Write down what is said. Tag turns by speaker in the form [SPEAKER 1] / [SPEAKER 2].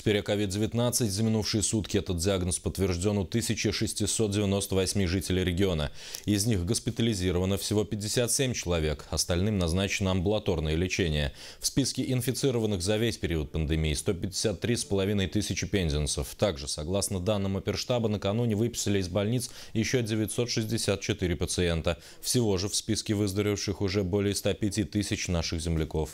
[SPEAKER 1] Теперь о COVID-19 за минувшие сутки этот диагноз подтвержден у 1698 жителей региона. Из них госпитализировано всего 57 человек, остальным назначено амбулаторное лечение. В списке инфицированных за весь период пандемии 153,5 тысячи пензенцев. Также, согласно данным оперштаба, накануне выписали из больниц еще 964 пациента. Всего же в списке выздоровевших уже более 105 тысяч наших земляков.